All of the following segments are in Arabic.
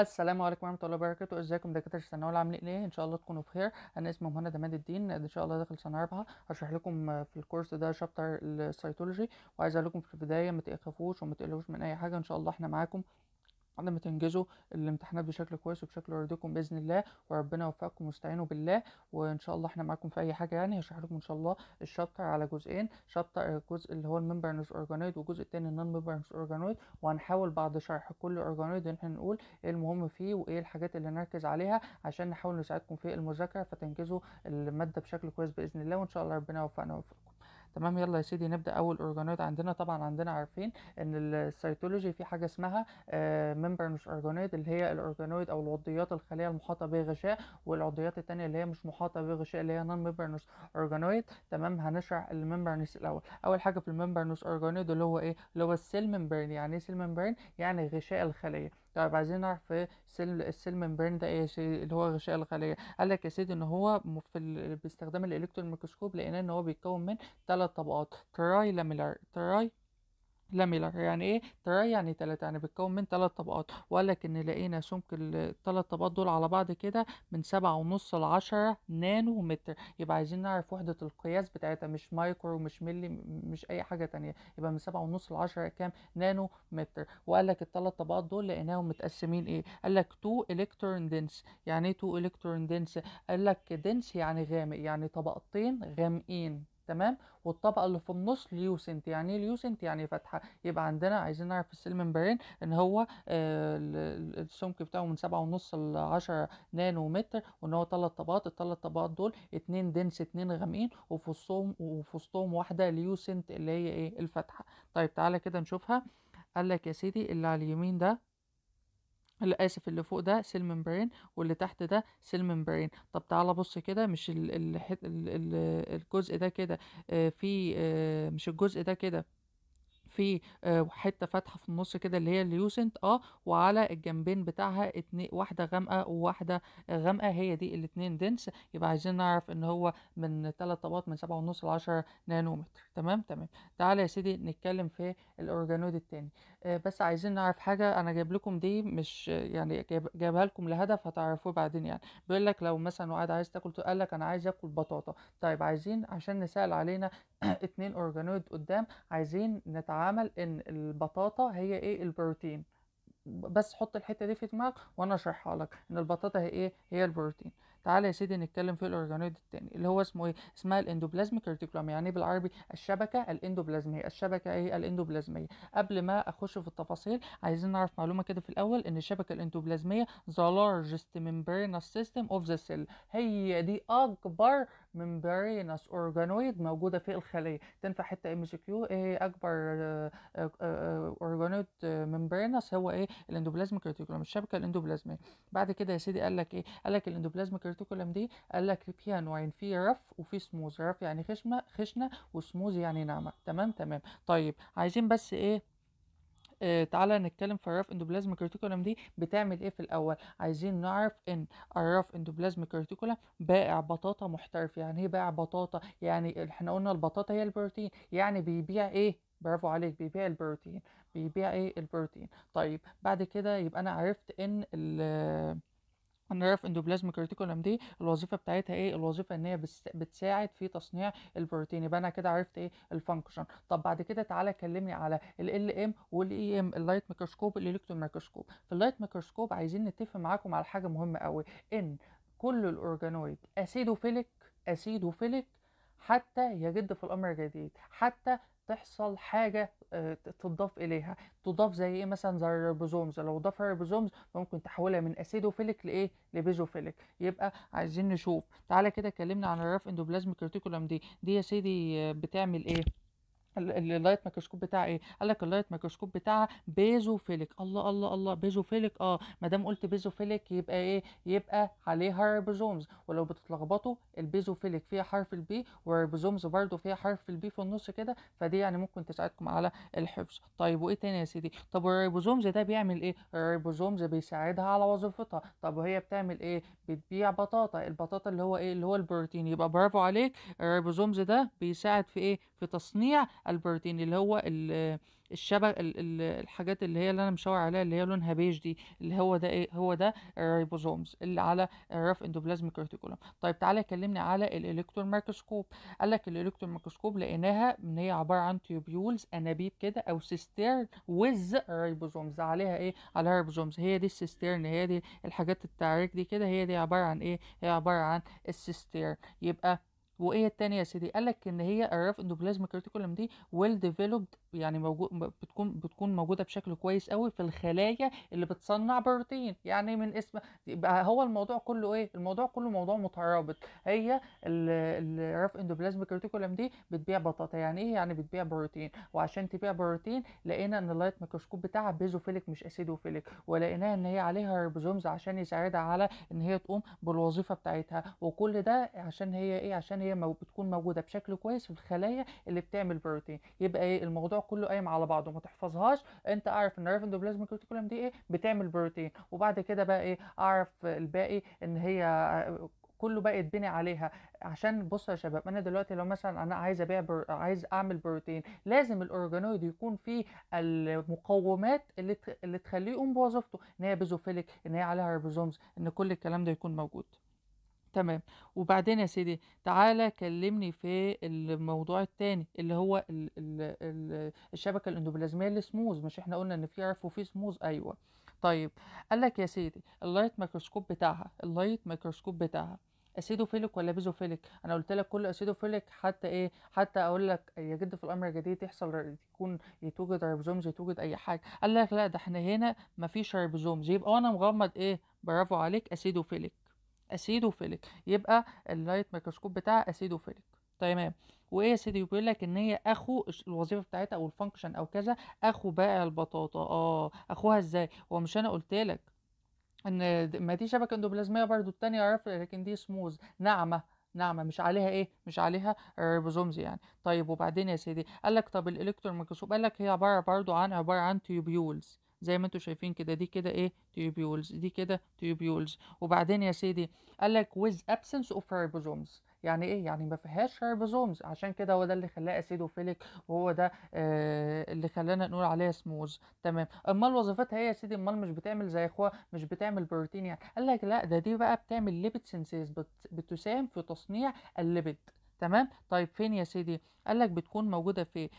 السلام عليكم ورحمه الله وبركاته ازيكم دكاتره الثانويه العامه عاملين ايه ان شاء الله تكونوا بخير انا اسمي مهند عماد الدين ان شاء الله داخل سنه رابعه هشرح لكم في الكورس ده شابتر السيتولوجي وعايز اقول لكم في البدايه ما تخافوش وما تقلقوش من اي حاجه ان شاء الله احنا معاكم ما تنجزوا الامتحانات بشكل كويس وبشكل يرضيكم باذن الله وربنا يوفقكم واستعينوا بالله وان شاء الله احنا معاكم في اي حاجه يعني هشرح لكم ان شاء الله الشابتر على جزئين شابتر الجزء اللي هو الممبرنس اورجانويد والجزء الثاني النون ممبرنس اورجانويد وهنحاول بعد شرح كل اورجانويد ان احنا نقول ايه المهم فيه وايه الحاجات اللي نركز عليها عشان نحاول نساعدكم في المذاكره فتنجزوا الماده بشكل كويس باذن الله وان شاء الله ربنا يوفقنا ويوفقكم تمام يلا يا سيدي نبدا اول اورجانويد عندنا طبعا عندنا عارفين ان السيتولوجي في حاجه اسمها ممبر آه، مش اورجانويد اللي هي الاورجانويد او العضيات الخليه المحاطه بغشاء والعضيات الثانيه اللي هي مش محاطه بغشاء اللي هي نون ممبرنوس اورجانويد تمام هنشرح الممبرنوس الاول اول حاجه في الممبرنوس اورجانويد اللي هو ايه اللي هو السيل ممبرن يعني ايه سيل ممبرن يعني غشاء الخليه طيب عايزين نعرف السيل السيل ممبرين ده ايه يا سيدي اللي هو غشاء الخليه قال لك يا سيدي ان هو في ال... باستخدام الالكترون ميكروسكوب لقينا ان هو بيتكون من ثلاث طبقات تراي لاميلار تراي لاميلر يعني ايه ترى يعني تلاتة يعني بتكون من تلات طبقات وقال لك ان لقينا سمك التلات طبقات دول على بعض كده من سبعة ونص لعشرة نانو متر يبقى عايزين نعرف وحدة القياس بتاعتها مش مايكرو مش ملي مش اي حاجة تانية يبقى من سبعة ونص لعشرة كام نانو متر وقال لك التلات طبقات دول لقيناهم متقسمين ايه قال لك تو الكترون دنس يعني ايه تو الكترون دنس قال لك دنس يعني غامق يعني طبقتين غامقين تمام والطبقه اللي في النص ليوسنت يعني ايه ليوسنت يعني فاتحه يبقى عندنا عايزين نعرف السيل ان هو آه السمك بتاعه من سبعة ونص ل 10 نانو متر وان هو ثلاث طبقات الثلاث طبقات دول اتنين دنس اتنين غامقين وفي وسطهم وفي وسطهم واحده ليوسنت اللي هي ايه الفاتحه طيب تعالى كده نشوفها قال لك يا سيدي اللي على اليمين ده اللي اسف اللي فوق ده سيل ممبرين واللي تحت ده سيل ممبرين طب تعالى بص كده مش ال ال ال الجزء ده كده آه، في آه، مش الجزء ده كده في آه، حته فاتحه في النص كده اللي هي اليوسنت اه وعلى الجنبين بتاعها اتنين واحده غامقه وواحده غامقه هي دي الاتنين دنس يبقى عايزين نعرف ان هو من ثلاث طبقات من سبعة ونص لعشرة نانومتر تمام تمام تعالى يا سيدي نتكلم في الاورجانود التاني آه، بس عايزين نعرف حاجة أنا جايب لكم دي مش يعني جايبها لكم لهدف هتعرفوه بعدين يعني بيقول لك لو مثلا وقعد عايز تاكل قال لك أنا عايز آكل بطاطا طيب عايزين عشان نسأل علينا اتنين أورجانويد قدام عايزين نتعامل إن البطاطا هي إيه البروتين بس حط الحتة دي في دماغك وأنا أشرحها لك إن البطاطا هي إيه هي البروتين تعالى يا سيدي نتكلم في الاورجانويد الثاني اللي هو اسمه ايه اسمها الاندوبلازميك ريتيكولوم يعني بالعربي الشبكه الاندوبلازميه الشبكه ايه الاندوبلازميه قبل ما اخش في التفاصيل عايزين نعرف معلومه كده في الاول ان الشبكه الاندوبلازميه ذا لارجست membranous سيستم اوف ذا سيل هي دي اكبر ممبرينس اورجانويد موجوده في الخليه تنفع حتى ام سي كيو ايه اكبر اورجانويد آه، آه، ممبرينس آه، هو ايه الاندوبلازميك ريتيكولوم الشبكه الاندوبلازميه بعد كده يا سيدي قال لك ايه قال لك الاندوبلازميك الارتيكولم دي قال لك فيها نوعين في رف وفي سموز رف يعني خشمه خشنه وسموز يعني ناعمه تمام تمام طيب عايزين بس ايه آه تعالى نتكلم في الرف اندوبلازميك ريتيكولم دي بتعمل ايه في الاول عايزين نعرف ان الرف اندوبلازميك ريتيكولم بائع بطاطا محترف يعني ايه بائع بطاطا يعني احنا قلنا البطاطا هي البروتين يعني بيبيع ايه برافو عليك بيبيع البروتين بيبيع ايه البروتين طيب بعد كده يبقى انا عرفت ان ال هنعرف اندوبلازم كريتيكولم دي الوظيفه بتاعتها ايه الوظيفه ان هي بتساعد في تصنيع البروتين يبقى انا كده عرفت ايه الفانكشن طب بعد كده تعالى كلمني على ال ام والاي ام اللايت ميكروسكوب الالكترون ميكروسكوب في اللايت ميكروسكوب عايزين نتفق معاكم على حاجه مهمه قوي ان كل الاورجانويد اسيدوفيليك اسيدوفيليك حتى يجد في الامر الجديد حتى تحصل حاجه آه، تضاف اليها تضاف زي ايه مثلا زي الريبوزومز لو ضاف الريبوزومز ممكن تحولها من اسيدوفيليك لايه لبيزوفيليك يبقى عايزين نشوف تعالى كده اتكلمنا عن الرف اندوبلازميك ريتيكولم دي دي يا سيدي آه، بتعمل ايه اللايت ميكروسكوب بتاع ايه قال لك اللايت ميكروسكوب بتاعها بيزوفيليك الله الله الله بيزوفيليك اه ما دام قلت بيزوفيليك يبقى ايه يبقى عليها ريبوزومز ولو بتتلخبطوا البيزوفيليك فيها حرف البي والريبوزومز برده فيها حرف البي في النص كده فدي يعني ممكن تساعدكم على الحفظ طيب وايه تاني يا سيدي طب الريبوزومز ده بيعمل ايه الريبوزومز بيساعدها على وظيفتها طب وهي بتعمل ايه بتبيع بطاطا البطاطا اللي هو ايه اللي هو البروتين يبقى برافو عليك الريبوزومز ده بيساعد في ايه في تصنيع البروتين اللي هو الشبك الحاجات اللي هي اللي انا مشاور عليها اللي هي لونها بيج دي اللي هو ده ايه هو ده الريبوزومز اللي على الرف اندوبلازميك ريتيكولم طيب تعالى كلمني على الالكترون ميكروسكوب قال لك الالكترون ميكروسكوب لقيناها ان هي عباره عن تيوبيولز انابيب كده او سيستيرن ويز ريبوزومز عليها ايه على ريبوزومز هي دي السيستيرن هي دي الحاجات التعريك دي كده هي دي عباره عن ايه هي عباره عن السيستير يبقى وايه التانية يا سيدي قال لك ان هي الرف اندوبلازما كريتيكولم دي ويل ديفلوبد يعني موجود بتكون بتكون موجوده بشكل كويس قوي في الخلايا اللي بتصنع بروتين يعني من اسم يبقى هو الموضوع كله ايه الموضوع كله موضوع مترابط هي الرف اندوبلازما كريتيكولم دي بتبيع بطاطا يعني ايه يعني بتبيع بروتين وعشان تبيع بروتين لقينا ان اللايت ميكروسكوب بتاعها بيزوفيليك مش اسيدوفيليك ولقيناها ان هي عليها ريبوزومز عشان يساعدها على ان هي تقوم بالوظيفه بتاعتها وكل ده عشان هي ايه عشان هي بتكون موجوده بشكل كويس في الخلايا اللي بتعمل بروتين يبقى ايه الموضوع كله قايم على بعضه ما تحفظهاش انت اعرف ان الرافندوبلازميك ريتيكولم دي ايه بتعمل بروتين وبعد كده بقى ايه اعرف الباقي ان هي كله بقى يتبني عليها عشان بصوا يا شباب انا دلوقتي لو مثلا انا عايز ابيع بر... عايز اعمل بروتين لازم الاورجانويد يكون فيه المقومات اللي ت... اللي تخليه يقوم بوظيفته ان هي بيزوفيليك ان هي عليها ريبوزومز ان كل الكلام ده يكون موجود تمام وبعدين يا سيدي تعالى كلمني في الموضوع التاني اللي هو الـ الـ الشبكه الاندوبلازميه السموز مش احنا قلنا ان في عرف وفي سموز ايوه طيب قال لك يا سيدي اللايت ميكروسكوب بتاعها اللايت ميكروسكوب بتاعها اسيدوفيلك ولا بيزوفيلك انا قلت لك كل اسيدوفيلك حتى ايه حتى اقول لك يا جد في الامر الجديد يحصل يكون يتوجد ريبوزومز يتوجد اي حاجه قال لك لا ده احنا هنا مفيش ريبوزومز يبقى انا مغمض ايه برافو عليك اسيدوفيلك اسيدوفيليك يبقى اللايت ميكروسكوب بتاعها اسيدوفيليك تمام وايه يا سيدي بيقول لك ان هي اخو الوظيفه بتاعتها او الفانكشن او كذا اخو بائع البطاطا اه اخوها ازاي هو مش انا قلت لك ان ما دي شبكه اندوبلازميه برضو الثانيه عارف لكن دي سموز ناعمه ناعمه مش عليها ايه مش عليها ريبوزومز يعني طيب وبعدين يا سيدي قال لك طب الالكترون ميكروسكوب قال لك هي عباره برضو عن عباره عن تيوبيولز زي ما انتم شايفين كده دي كده ايه تيوبيولز دي كده تيوبيولز وبعدين يا سيدي قال لك with absence of ribosomes يعني ايه يعني ما فيهاش ريبوزومز عشان كده هو ده اللي خلاه اسيدوفيليك وهو ده آه اللي خلانا نقول عليها سموز تمام امال وظيفتها ايه يا سيدي امال مش بتعمل زي اخوها مش بتعمل بروتين يعني قال لك لا ده دي بقى بتعمل ليبيد سينسيز بت بتساهم في تصنيع الليبيد تمام طيب فين يا سيدي قال لك بتكون موجوده في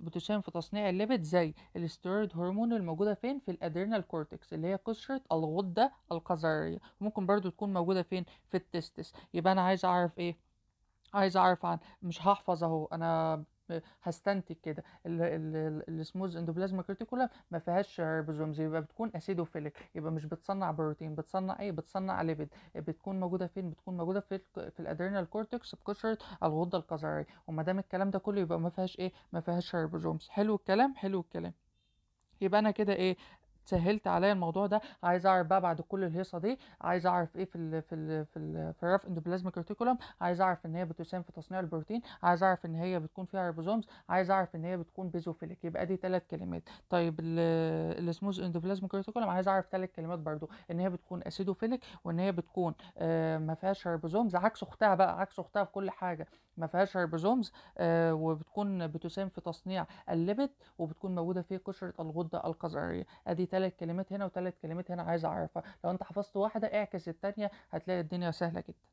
بتساهم في تصنيع الليبيد زي الاستيرويد هرمون الموجوده فين في الادرينال كورتكس اللي هي قشره الغده القذريه ممكن برضو تكون موجوده فين في التستس يبقى انا عايز اعرف ايه عايز اعرف عن مش هحفظ اهو انا هستنتج كده السموز اندوبلازما ريتيكولم ما فيهاش ريبوزومز يبقى بتكون اسيدوفيلك يبقى مش بتصنع بروتين بتصنع ايه بتصنع ليبيد بتكون موجوده فين بتكون موجوده في في الادرينال كورتكس بقشره الغده القذريه وما دام الكلام ده كله يبقى ما فيهاش ايه ما فيهاش ريبوزومز حلو الكلام حلو الكلام يبقى انا كده ايه سهلت عليا الموضوع ده عايز اعرف بقى بعد كل الهيصه دي عايز اعرف ايه في الـ في الـ في, الـ في الرف اندوبلازميك ريتيكولم عايز اعرف ان هي بتساهم في تصنيع البروتين عايز اعرف ان هي بتكون فيها ريبوزومز عايز اعرف ان هي بتكون بيزوفيليك يبقى دي ثلاث كلمات طيب السموز اندوبلازميك ريتيكولم عايز اعرف ثلاث كلمات برضو ان هي بتكون اسيدوفيليك وان هي بتكون آه ما فيهاش ريبوزومز عكس اختها بقى عكس اختها في كل حاجه ما فيهاش ريبوزومز آه، وبتكون بتساهم في تصنيع الليبت وبتكون موجوده في قشره الغده القذريه ادي ثلاث كلمات هنا وثلاث كلمات هنا عايز اعرفها لو انت حفظت واحده اعكس الثانيه هتلاقي الدنيا سهله جدا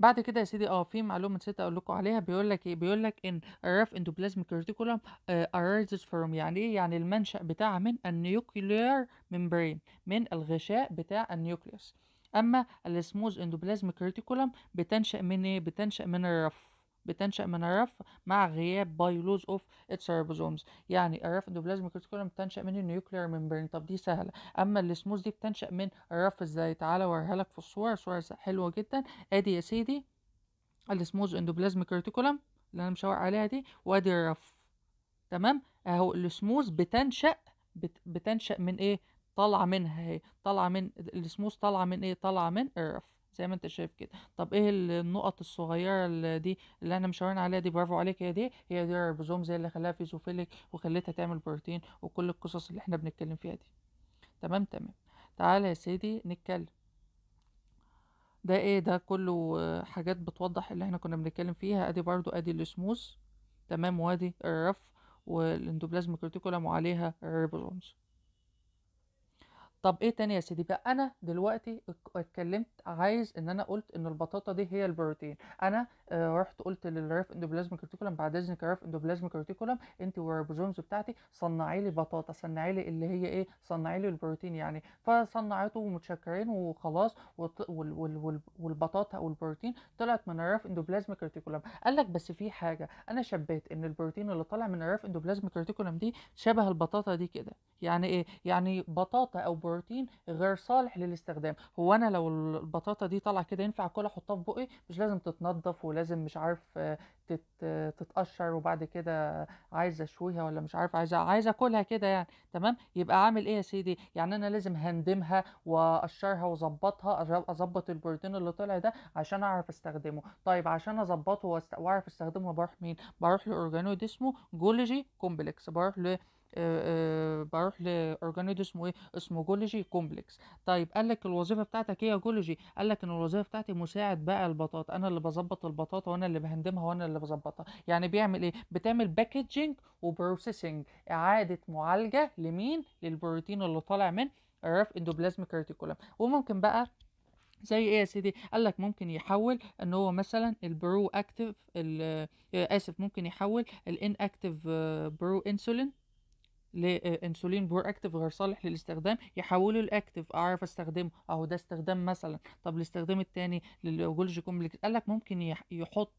بعد كده يا سيدي اه في معلومه نسيت اقول لكم عليها بيقول لك ايه بيقول لك ان الرف اندوبلازميك ريتيكولم ارايزز فروم يعني ايه يعني المنشا بتاعها من النيوكليير ممبرين من الغشاء بتاع النيوكليوس اما السموز اندوبلازميك ريتيكولم بتنشا من ايه بتنشا من الرف بتنشأ من الرف مع غياب بايلوز اوف اتس ريبوزومز يعني الرف اندوبلازميك ريتيكولم بتنشأ من النيوكلير ميمبرين طب دي سهلة اما السموز دي بتنشأ من الرف ازاي تعالى اوريها لك في الصور صور حلوة جدا ادي يا سيدي السموز اندوبلازميك ريتيكولم اللي انا مشاور عليها دي وادي الرف تمام اهو السموز بتنشأ بت... بتنشأ من ايه طالعه منها اهي طالعه من السموث طالعه من ايه طالعه من ايرف زي ما انت شايف كده طب ايه النقط الصغيره اللي دي اللي احنا مشاورين عليها دي برافو عليك هي دي هي دي الريبوزوم زي اللي خلاها فيزوفيليك وخلتها تعمل بروتين وكل القصص اللي احنا بنتكلم فيها دي تمام تمام تعالى يا سيدي نتكلم ده ايه ده كله حاجات بتوضح اللي احنا كنا بنتكلم فيها ادي برضو ادي السموث تمام وادي الرف والاندوبلازم كورتيكولا وعليها الريبوزومز طب ايه تاني يا سيدي بقى انا دلوقتي اتكلمت عايز ان انا قلت ان البطاطا دي هي البروتين انا آه رحت قلت للريف اندوبلازميك ريتيكولم بعد اذنك ريف اندوبلازميك ريتيكولم انت والريبوزومز بتاعتي صنعي لي بطاطا صنعي لي اللي هي ايه صنعي لي البروتين يعني فصنعته ومتشكرين وخلاص والبطاطا والبروتين طلعت من الريف اندوبلازميك ريتيكولم قال لك بس في حاجه انا شبهت ان البروتين اللي طالع من الريف اندوبلازميك ريتيكولم دي شبه البطاطا دي كده يعني ايه يعني بطاطا او بروتين البروتين غير صالح للاستخدام هو انا لو البطاطا دي طالعه كده ينفع اكلها احطها في بقي مش لازم تتنضف ولازم مش عارف تتقشر وبعد كده عايزه اشويها ولا مش عارف عايزه عايزه اكلها كده يعني تمام يبقى عامل ايه يا سيدي يعني انا لازم هندمها واقشرها واظبطها اظبط البروتين اللي طلع ده عشان اعرف استخدمه طيب عشان اظبطه واعرف استخدمه بروح مين بروح لاورجانو اسمه جولوجي كومبلكس بروح ل آه، آه، بروح لاورجانيد اسمه ايه اسمه جولوجي كومبلكس طيب قال لك الوظيفه بتاعتك ايه يا جولوجي قال لك ان الوظيفه بتاعتي مساعد بقى البطاطا انا اللي بظبط البطاطا وانا اللي بهندمها وانا اللي بظبطها يعني بيعمل ايه بتعمل باكجينج وبروسيسنج اعاده معالجه لمين للبروتين اللي طالع من الرف اندوبلازميك ريتيكولم وممكن بقى زي ايه يا سيدي قال لك ممكن يحول ان هو مثلا البرو اكتف آه، اسف ممكن يحول الان اكتف برو انسولين لانسولين آه، بور اكتف غير صالح للاستخدام يحوله الاكتف اعرف استخدمه اهو ده استخدام مثلا طب الاستخدام الثاني للجولجي كومبلكس قال لك ممكن يحط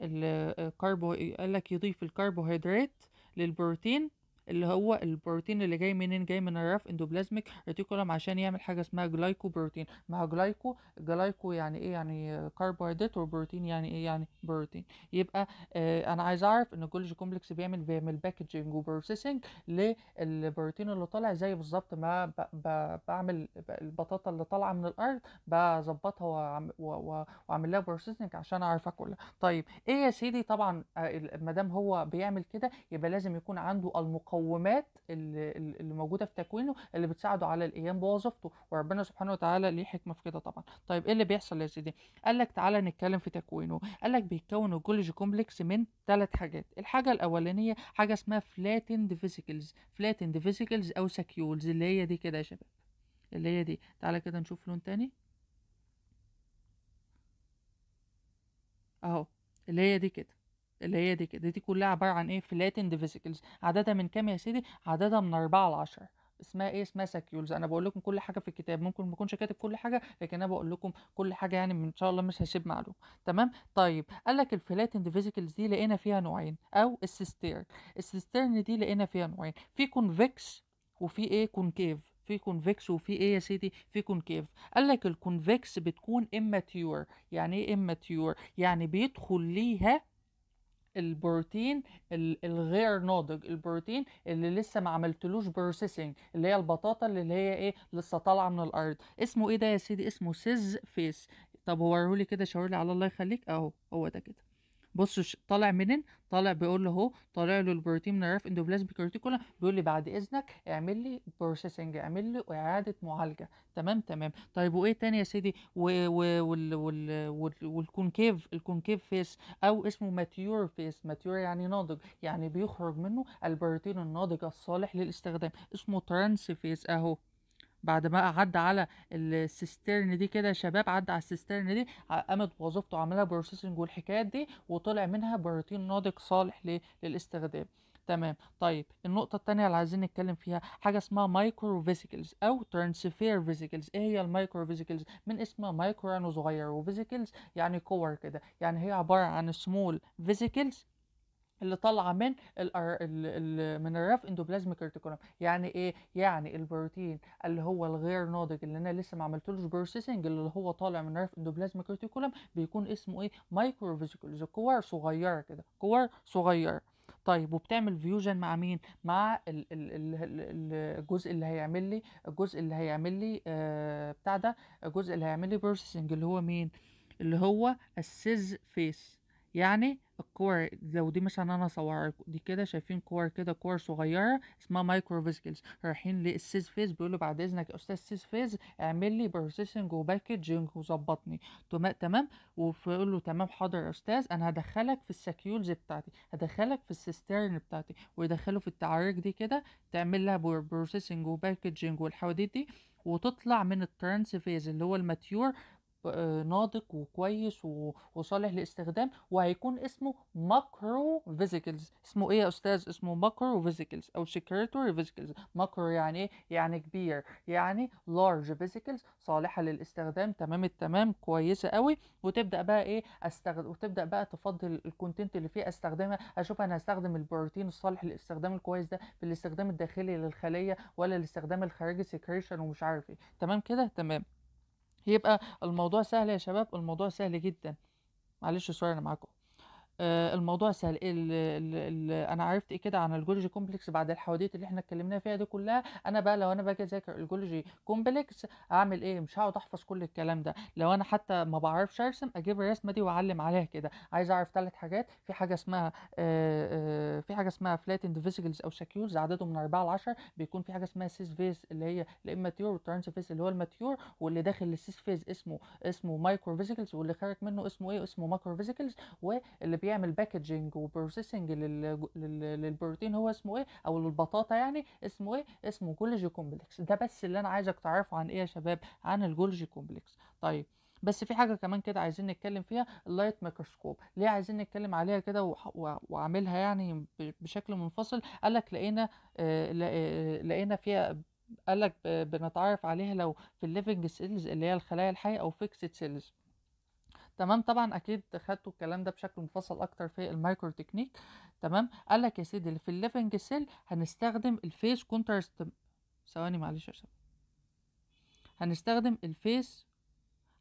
الكربو آه، قال لك يضيف الكربوهيدرات للبروتين اللي هو البروتين اللي جاي منين جاي من الرف اندوبلازميك ريتيكولم عشان يعمل حاجه اسمها جلايكو بروتين مع جلايكو جلايكو يعني ايه يعني كربوهيدرات وبروتين يعني ايه يعني بروتين يبقى آه انا عايز اعرف ان الجولجي كومبلكس بيعمل بيعمل باكجنج وبروسيسنج للبروتين اللي طالع زي بالظبط ما ب ب بعمل البطاطا اللي طالعه من الارض بظبطها واعمل لها بروسيسنج عشان اعرف اكلها طيب ايه يا سيدي طبعا آه، ما دام هو بيعمل كده يبقى لازم يكون عنده المقاومة المقومات اللي, اللي موجوده في تكوينه اللي بتساعده على القيام بوظيفته وربنا سبحانه وتعالى ليه حكمه في كده طبعا طيب ايه اللي بيحصل يا سيدي قال لك تعالى نتكلم في تكوينه قال لك بيتكون الجولوجي كومبلكس من ثلاث حاجات الحاجه الاولانيه حاجه اسمها فلاتند فيسيكلز فلاتند فيسيكلز او سكيولز اللي هي دي كده يا شباب اللي هي دي تعالى كده نشوف لون تاني اهو اللي هي دي كده اللي هي دي كده دي كلها عبارة عن ايه فلاتند فيسيكلز عددها من كام يا سيدي عددها من أربعة 10 اسمها ايه اسمها ساكيولز انا بقول لكم كل حاجه في الكتاب ممكن ما اكونش كاتب كل حاجه لكن انا بقول لكم كل حاجه يعني ان شاء الله مش هسيب معلومه تمام طيب قال لك الفلاتند فيزيكلز دي لقينا فيها نوعين او السيستير السيستيرن دي لقينا فيها نوعين في كونفكس وفي ايه كونكيف في كونفكس وفي ايه يا سيدي في كونكيف قال لك الكونفكس بتكون اماتيور يعني ايه اماتيور يعني بيدخل ليها البروتين الغير ناضج البروتين اللي لسه ما عملتلوش بروسيسنج اللي هي البطاطا اللي هي ايه لسه طالعه من الارض اسمه ايه ده يا سيدي اسمه سيز فيس طب وريهولي كده شاورلي على الله يخليك اهو هو ده كده بص طالع منين طالع بيقول له اهو طالع له البروتين من الرف اندوبلازميك ريتيكولا بيقول لي بعد اذنك اعمل لي بروسيسنج اعمل لي اعاده معالجه تمام تمام طيب وايه تاني يا سيدي والكونكيف الكونكيف فيس او اسمه ماتيور فيس ماتيور يعني ناضج يعني بيخرج منه البروتين الناضج الصالح للاستخدام اسمه ترانس فيس اهو بعد ما عدى على السيسترن دي كده شباب عدى على السيسترن دي قامت بوظيفته وعملها بروسيسنج والحكايات دي وطلع منها بروتين ناضج صالح للاستخدام تمام طيب النقطة الثانيه اللي عايزين نتكلم فيها حاجة اسمها مايكرو فيزيكلز أو ترانسفير فيزيكلز إيه هي المايكرو فيزيكلز من اسمها مايكرو يعني صغير وفيزيكلز يعني كور كده يعني هي عبارة عن سمول فيزيكلز اللي طالعه من الـ الـ من الرف اندوبلازميك ريتيكولوم يعني ايه يعني البروتين اللي هو الغير ناضج اللي انا لسه ما عملتلوش بروسيسنج اللي هو طالع من الرف اندوبلازميك ريتيكولوم بيكون اسمه ايه مايكرو فيزيكولز صغيره كده كور صغيره طيب وبتعمل فيوجن مع مين مع ال ال ال الجزء اللي هيعمل لي الجزء اللي هيعمل لي آه بتاع ده الجزء اللي هيعمل لي بروسيسنج اللي هو مين اللي هو السيز فيس يعني الكور لو دي مثلا انا اصورها لكم دي كده شايفين كور كده كور صغيره اسمها مايكرو فيسكلز رايحين للسيس فيز بيقول له بعد اذنك يا استاذ سيس فيز اعمل لي بروسيسنج وباكجنج وظبطني تمام ويقول له تمام حاضر يا استاذ انا هدخلك في السكيولز بتاعتي هدخلك في السيسترن بتاعتي ويدخله في التعريق دي كده تعمل لها بروسيسنج وباكجنج والحواديت دي وتطلع من الترانس فيز اللي هو الماتيور آه، ناضج وكويس وصالح للاستخدام وهيكون اسمه ماكرو فيزيكلز اسمه ايه يا استاذ اسمه ماكرو فيزيكلز او سكرتوري فيزيكلز ماكرو يعني ايه يعني كبير يعني لارج فيزيكلز صالحه للاستخدام تمام التمام كويسه قوي وتبدا بقى ايه استخدم وتبدا بقى تفضل الكونتنت اللي فيه استخدمها اشوف انا هستخدم البروتين الصالح للاستخدام الكويس ده في الاستخدام الداخلي للخليه ولا الاستخدام الخارجي سكريشن ومش عارف ايه تمام كده تمام يبقى الموضوع سهل يا شباب الموضوع سهل جدا معلش سوري انا معاكم آه، الموضوع سهل الـ الـ الـ انا عرفت ايه كده عن الجولوجي كومبلكس بعد الحواديت اللي احنا اتكلمنا فيها دي كلها انا بقى لو انا باجي اذاكر الجولوجي كومبلكس اعمل ايه مش هقعد احفظ كل الكلام ده لو انا حتى ما بعرفش ارسم اجيب الرسمه دي واعلم عليها كده عايز اعرف ثلاث حاجات في حاجه اسمها آآ آه، آآ آه، في حاجه اسمها فلات اندفيسيكلز او سكيولز عددهم من 4 ل 10 بيكون في حاجه اسمها سيس فيز اللي هي الاماتيور والترانس فيز اللي هو الماتيور واللي داخل للسيس فيز اسمه اسمه مايكرو فيزيكلز واللي خارج منه اسمه ايه اسمه ماكرو فيزيكلز واللي بي بيعمل باكجنج وبروسيسنج للبروتين هو اسمه ايه او للبطاطا يعني اسمه ايه اسمه جولجي كومبلكس ده بس اللي انا عايزك تعرفه عن ايه يا شباب عن الجولجي كومبلكس طيب بس في حاجه كمان كده عايزين نتكلم فيها اللايت ميكروسكوب ليه عايزين نتكلم عليها كده وعاملها يعني بشكل منفصل قالك لقينا آه، آه، لقينا فيها قالك بنتعرف عليها لو في الليفنج سيلز اللي هي الخلايا الحيه او فيكسد سيلز تمام طبعا اكيد خدتوا الكلام ده بشكل مفصل اكتر في المايكرو تكنيك تمام قال لك يا سيدي في الليفنج سيل هنستخدم الفيس كونترست ثواني معلش يا هنستخدم الفيس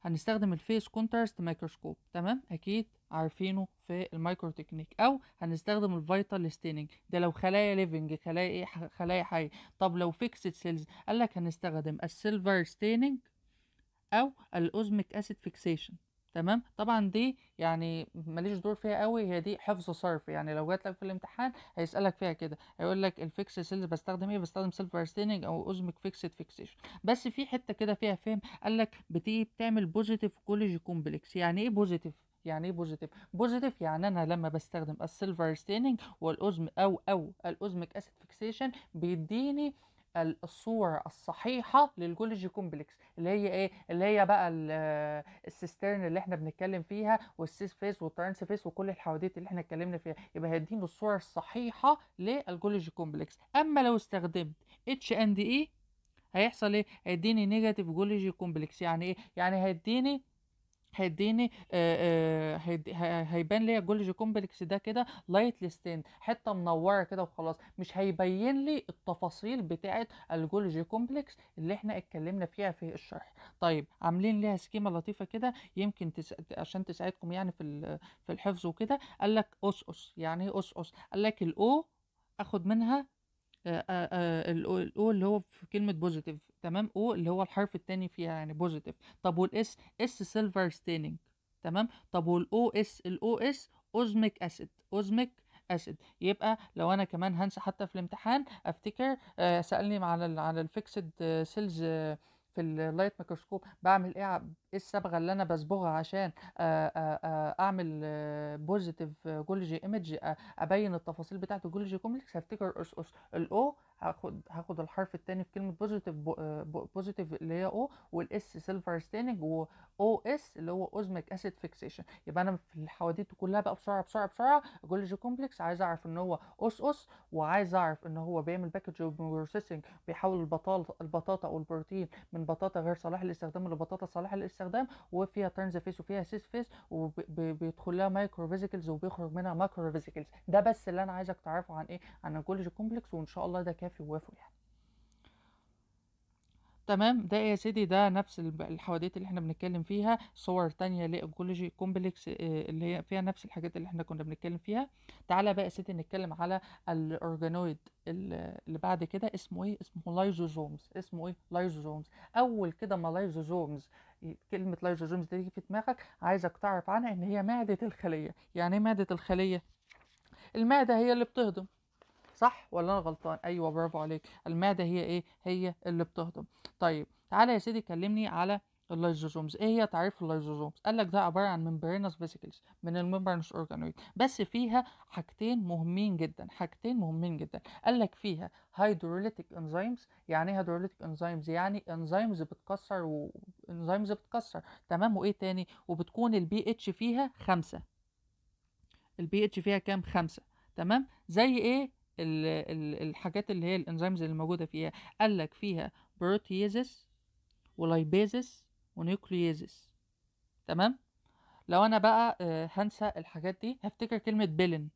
هنستخدم الفيس كونترست مايكروسكوب تمام اكيد عارفينه في المايكرو تكنيك او هنستخدم الفيتال ستيننج ده لو خلايا ليفنج خلايا ايه خلايا حيه طب لو فيكسد سيلز قال لك هنستخدم السيلفر ستيننج او الاوزميك اسيد فيكسيشن تمام طبعا دي يعني ماليش دور فيها قوي هي دي حفظ صرف يعني لو جات لك في الامتحان هيسالك فيها كده هيقول لك الفيكس سيلز بستخدم ايه بستخدم سيلف ارسينج او اوزميك فيكسد فيكسيشن بس في حته كده فيها فهم قال لك بتيجي بتعمل بوزيتيف كوليجي كومبلكس يعني ايه بوزيتيف يعني ايه بوزيتيف بوزيتيف يعني انا لما بستخدم السيلفر ستيننج والاوزم او او الاوزميك اسيد فيكسيشن بيديني الصورة الصحيحة للجولجي كومبلكس اللي هي ايه اللي هي بقى السيسترن اللي احنا بنتكلم فيها والسيس فيس والترانس فيس وكل الحواديت اللي احنا اتكلمنا فيها يبقى هيديني الصورة الصحيحة للجولجي كومبلكس اما لو استخدمت اتش اند اي هيحصل ايه هيديني نيجاتيف جولوجي كومبلكس يعني ايه يعني هيديني هيديني هيبان ليا جولجي كومبلكس ده كده لايت ستين حته منوره كده وخلاص مش هيبين لي التفاصيل بتاعه الجولجي كومبلكس اللي احنا اتكلمنا فيها في الشرح طيب عاملين ليها سكيما لطيفه كده يمكن تس... عشان تساعدكم يعني في في الحفظ وكده قال لك اس اس يعني ايه اس اس قال لك الاو اخد منها الاو اللي هو في كلمه بوزيتيف تمام او اللي هو الحرف الثاني فيها يعني بوزيتيف طب والاس اس سيلفر ستيننج تمام طب والاو اس الاو اس اوزميك اسيد اوزميك اسيد يبقى لو انا كمان هنسى حتى في الامتحان افتكر سالني على على الفيكسد سيلز في اللايت ميكروسكوب بعمل ايه ايه الصبغه اللي انا بصبغها عشان اعمل بوزيتيف جولجي ايمج ابين التفاصيل بتاعت الجولوجي كومبلكس هفتكر اس اس الاو هاخد هاخد الحرف الثاني في كلمه بوزيتيف بوزيتيف اللي هي او والاس سيلفر ستيننج واو اس اللي هو اوزميك اسيد فيكسيشن يبقى انا في الحواديت كلها بقى بسرعه بسرعه بسرعه جولجي كومبلكس عايز اعرف ان هو اس اس وعايز اعرف ان هو بيعمل باكج بروسيسنج بيحول البطاطا البطاطا او البروتين من بطاطا غير صالحه للاستخدام لبطاطا صالحه للاستخدام الاستخدام وفيها ترنز فيس وفيها سيس فيس وبيدخل لها مايكرو فيزيكلز وبيخرج منها ماكرو فيزيكلز ده بس اللي انا عايزك تعرفه عن ايه عن الجولوجي كومبلكس وان شاء الله ده كافي ووافق يعني تمام ده يا سيدي ده نفس الحواديت اللي احنا بنتكلم فيها صور تانية للجولوجي كومبلكس آه، اللي هي فيها نفس الحاجات اللي احنا كنا بنتكلم فيها تعالى بقى يا سيدي نتكلم على الاورجانويد اللي بعد كده اسمه ايه اسمه لايزوزومز اسمه ايه لايزوزومز اول كده ما لايزوزومز كلمه لايزوزومز دي في دماغك عايزك تعرف عنها ان هي معده الخليه يعني ايه معده الخليه المعده هي اللي بتهضم صح ولا انا غلطان ايوه برافو عليك المعده هي ايه هي اللي بتهضم طيب تعالى يا سيدي كلمني على اللايزوزومز ايه هي تعريف اللايزوزومز قال لك ده عباره عن ميمبرينس فيسيكلز من الميمبرينس اورجانويد بس فيها حاجتين مهمين جدا حاجتين مهمين جدا قال لك فيها هيدروليتيك انزيمز يعني ايه هيدروليتيك انزيمز يعني انزيمز بتكسر وانزيمز بتكسر تمام وايه تاني وبتكون البي اتش فيها خمسة البي اتش فيها كام خمسة تمام زي ايه الحاجات اللي هي الانزيمز اللي موجوده فيها قال لك فيها بروتيزس ولايبيزس ونيوكلييزس تمام لو انا بقى آه، هنسى الحاجات دي هفتكر كلمه بيلن